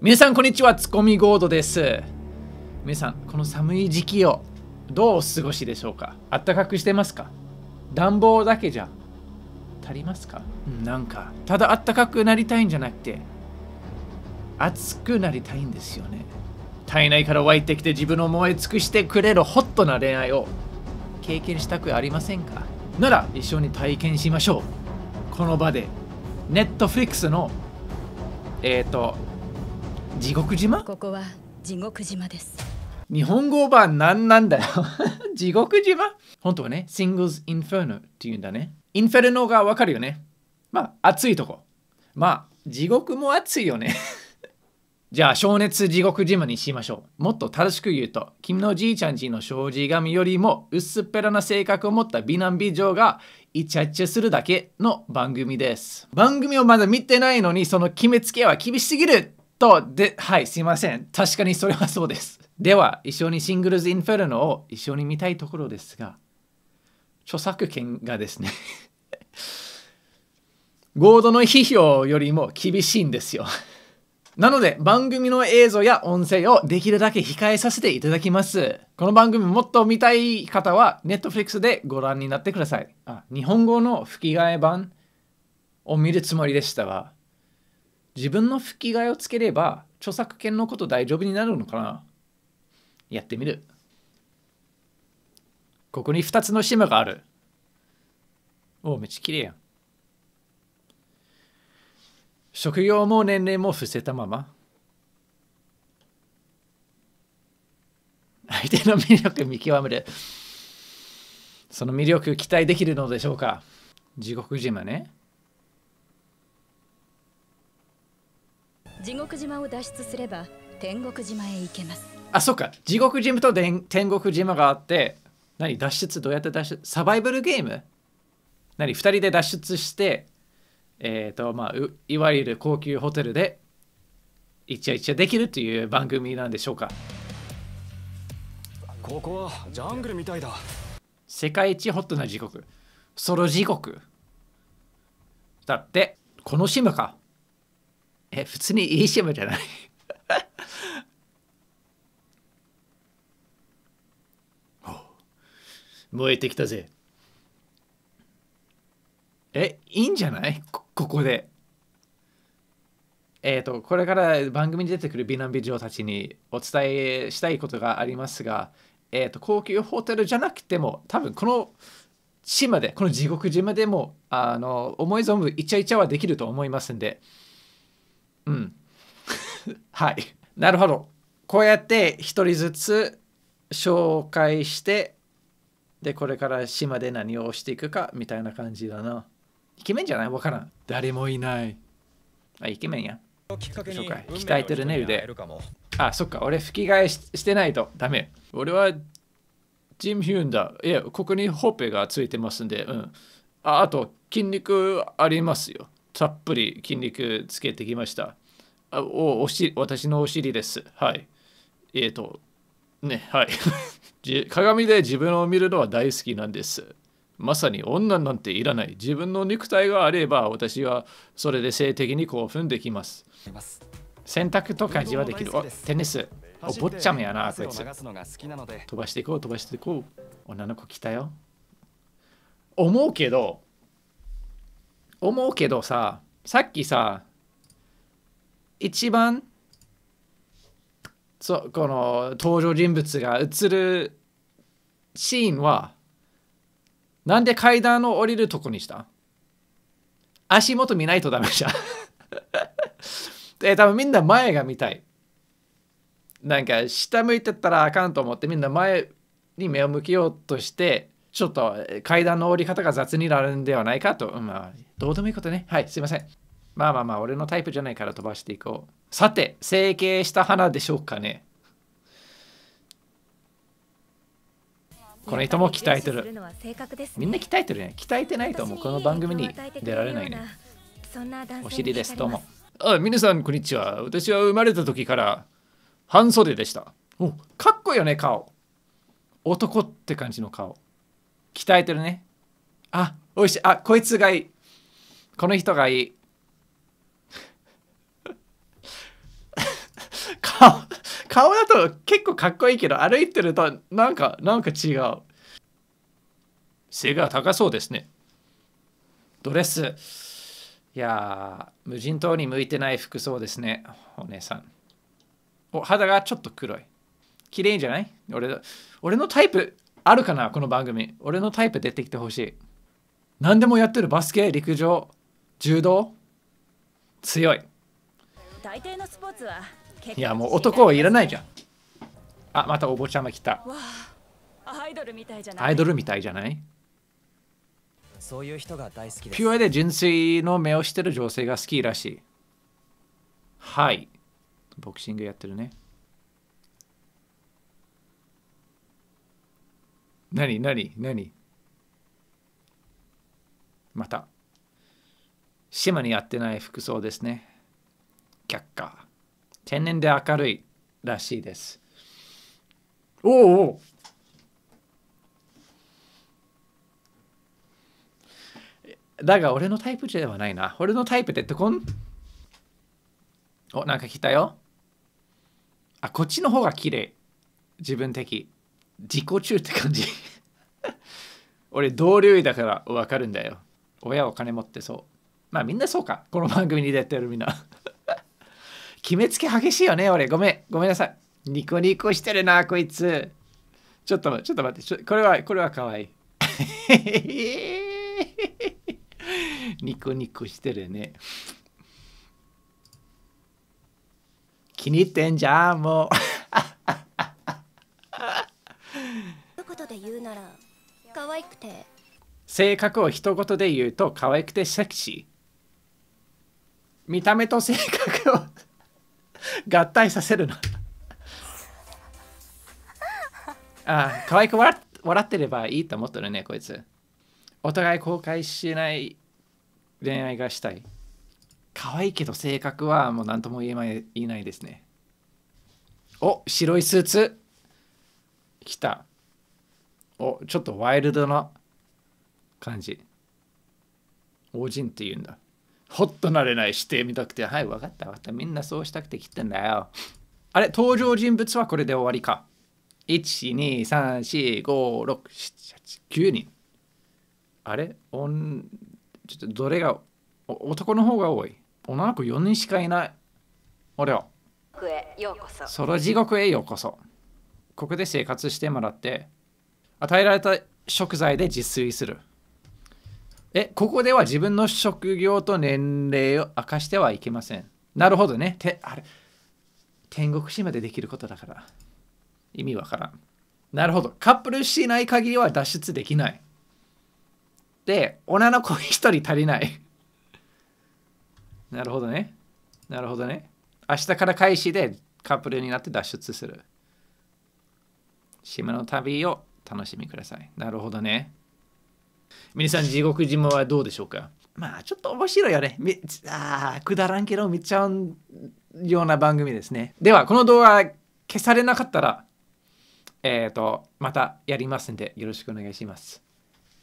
皆さんこんにちはツコミゴードです皆さんこの寒い時期をどうお過ごしでしょうかあったかくしてますか暖房だけじゃ足りますか、うん、なんかただあったかくなりたいんじゃなくて暑くなりたいんですよね体内から湧いてきて自分を燃え尽くしてくれるホットな恋愛を経験したくありませんかなら一緒に体験しましょうこの場で Netflix のえっ、ー、と地獄島ここは地獄島です日本語版何なんだよ 地獄島本当はね Singles Inferno っていうんだねインフェルノがわかるよねまあ暑いとこまあ地獄も暑いよね じゃあ、小熱地獄島にしましょう。もっと正しく言うと、君のじいちゃんちの障子神よりも薄っぺらな性格を持った美男美女がイチャイチャするだけの番組です。番組をまだ見てないのに、その決めつけは厳しすぎると、で、はい、すいません。確かにそれはそうです。では、一緒にシングルズ・インフェルノを一緒に見たいところですが、著作権がですね 合同の批評よりも厳しいんですよなので、番組の映像や音声をできるだけ控えさせていただきます。この番組もっと見たい方は、Netflix でご覧になってください。あ、日本語の吹き替え版を見るつもりでしたわ。自分の吹き替えをつければ著作権のこと大丈夫になるのかなやってみるここに2つの島があるおおめっちゃ綺麗やん職業も年齢も伏せたまま相手の魅力見極めるその魅力期待できるのでしょうか地獄島ね地獄島を脱出すれば天国島へ行けますあそっか地獄島と天国島があって何脱出どうやって脱出サバイバルゲーム何2人で脱出してえっ、ー、とまあいわゆる高級ホテルでイちゃいちゃできるという番組なんでしょうかここはジャングルみたいだ世界一ホットな地獄ソロ地獄だってこの島かえ普通にいい CM じゃない 燃えてきたぜえいいんじゃないここでえっ、ー、とこれから番組に出てくる美男美女たちにお伝えしたいことがありますがえっ、ー、と高級ホテルじゃなくても多分この島でこの地獄島でもあの思い存分イチャイチャはできると思いますんでうんはいなるほどこうやって1人ずつ紹介してでこれから島で何をしていくかみたいな感じだなイケメンじゃないわからん誰もいないあイケメンや紹介鍛えてるね腕あそっか俺吹き替えしてないとダメ俺はジム・ヒューンだいやここにほっぺがついてますんでうんああと筋肉ありますよたっぷり筋肉つけてきましたあおおし私のお尻です。はい。えっ、ー、と、ね、はい 鏡で自分を見るのは大好きなんです。まさに女なんていらない。自分の肉体があれば私はそれで性的に興奮できます。洗濯とか事はできる。テニス。おぼっちゃまやな、こいつ。飛ばしていこう、飛ばしていこう。女の子来たよ。思うけど、思うけどさ、さっきさ、一番そこの登場人物が映るシーンはなんで階段を降りるとこにした足元見ないとダメじゃん で多分みんな前が見たいなんか下向いてったらあかんと思ってみんな前に目を向けようとしてちょっと階段の降り方が雑になるんではないかと、まあ、どうでもいいことねはいすいませんまあまあまあ、俺のタイプじゃないから飛ばしていこう。さて、整形した花でしょうかね。この人も鍛えてる。みんな鍛えてるね。鍛えてないともうこの番組に出られないね。お尻です、どうも。あ、皆さん、こんにちは。私は生まれた時から半袖でした。おかっこいいよね、顔。男って感じの顔。鍛えてるね。あ、おいしい。あ、こいつがいい。この人がいい。顔、顔だと結構かっこいいけど、歩いてるとなんか、なんか違う。背が高そうですね。ドレス。いや無人島に向いてない服装ですね、お姉さん。お、肌がちょっと黒い。綺麗じゃない俺俺のタイプあるかなこの番組。俺のタイプ出てきてほしい。何でもやってるバスケ、陸上、柔道。強い。大抵のスポーツはいやもう男はいらないじゃんあまたお坊ちゃま来たアイドルみたいじゃないアイドルみたいじゃないそういう人が大好きピュアで純粋の目をしてる女性が好きらしいはいボクシングやってるねななにになにまた島にやってない服装ですね却下天然で明るいらしいです。おおだが俺のタイプではないな。俺のタイプってどこんお、なんか来たよ。あ、こっちの方が綺麗。自分的。自己中って感じ。俺同僚だからわかるんだよ。親は金持ってそう。まあみんなそうか。この番組に出てるみんな決めつけ激しいよね、俺。ごめん、ごめんなさい。ニコニコしてるな、こいつ。ちょっと、ちょっと待って。これは、これは可愛い。ニコニコしてるね。気に入ってんじゃん、もう。一言で言うなら、可愛くて。性格を一言で言うと、可愛くてセクシー。見た目と性格を合体させるのあ あ、可愛く笑笑ってればいいと思ってるね、こいつ。お互い後悔しない恋愛がしたい。可愛いけど性格はもう何とも言えない言えないですね。お、白いスーツ来た。お、ちょっとワイルドな感じ。王人って言うんだ。ほっとなれないしてみたくて、はい、分かった、分かった、みんなそうしたくて来てんだよ。あれ、登場人物はこれで終わりか。1、2、3、4、5、6、7、8、9人。あれおんちょっとどれが男の方が多い女の子4人しかいない。俺は。その地獄へようこそ。ここで生活してもらって、与えられた食材で自炊する。えここでは自分の職業と年齢を明かしてはいけませんなるほどねてあれ天国市までできることだから意味わからんなるほどカップルしない限りは脱出できないで女の子一人足りない なるほどねなるほどね明日から開始でカップルになって脱出する島の旅を楽しみくださいなるほどね皆さん地獄島はどうでしょうかまあちょっと面白いよね。あくだらんけど見ちゃうような番組ですね。ではこの動画消されなかったら、えっ、ー、と、またやりますんでよろしくお願いします。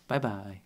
バイバイ。